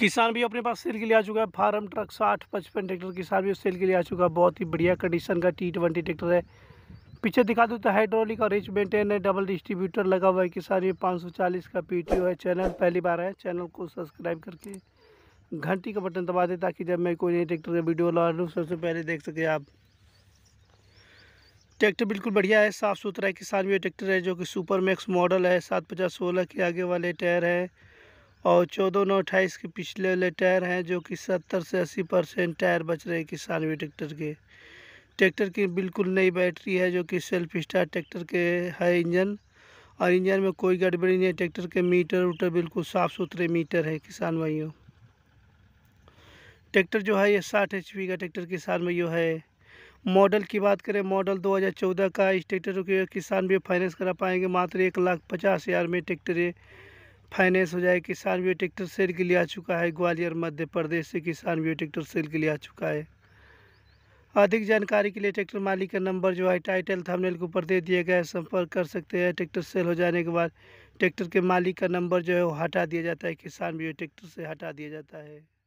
किसान भी अपने पास सेल के लिए आ चुका है फार्म ट्रक साठ पचपन ट्रैक्टर किसान भी सेल के लिए आ चुका है बहुत ही बढ़िया कंडीशन का टी ट्वेंटी ट्रैक्टर है पीछे दिखा दो तो हाइड्रोलिक और रिच मेंटेन है डबल डिस्ट्रीब्यूटर लगा हुआ है किसान ये पाँच सौ चालीस का पी है चैनल पहली बार है चैनल को सब्सक्राइब करके घंटी का बटन दबा दें ताकि जब मैं कोई नई ट्रैक्टर का वीडियो ला लूँ सबसे पहले देख सके आप ट्रैक्टर बिल्कुल बढ़िया है साफ़ सुथरा है किसान भी ट्रैक्टर है जो कि सुपर मैक्स मॉडल है सात पचास सोलह के आगे वाले टायर है और चौदह नौ अट्ठाईस के पिछले वाले टायर हैं जो कि सत्तर से अस्सी परसेंट टायर बच रहे हैं किसानवी ट्रैक्टर के ट्रैक्टर की बिल्कुल नई बैटरी है जो कि सेल्फ स्टार्ट ट्रैक्टर के है इंजन और इंजन में कोई गड़बड़ी नहीं है ट्रैक्टर के मीटर उटर बिल्कुल साफ़ सुथरे मीटर है किसान भाइयों ट्रैक्टर जो है ये साठ एच का ट्रैक्टर किसान भाइयों है मॉडल की बात करें मॉडल 2014 का इस ट्रैक्टर को किसान भी फाइनेंस करा पाएंगे मात्र एक लाख पचास हज़ार में ट्रैक्टर है फाइनेंस हो जाए किसान भी ट्रैक्टर सेल के लिए आ चुका है ग्वालियर मध्य प्रदेश से किसान भी ट्रैक्टर सेल के लिए आ चुका है अधिक जानकारी के लिए ट्रैक्टर मालिक का नंबर जो है टाइटल थंबनेल के ऊपर दे दिया गया है संपर्क कर सकते हैं ट्रैक्टर सेल हो जाने के बाद ट्रैक्टर के मालिक का नंबर जो है वो हटा दिया जाता है किसान भी ट्रैक्टर से हटा दिया जाता है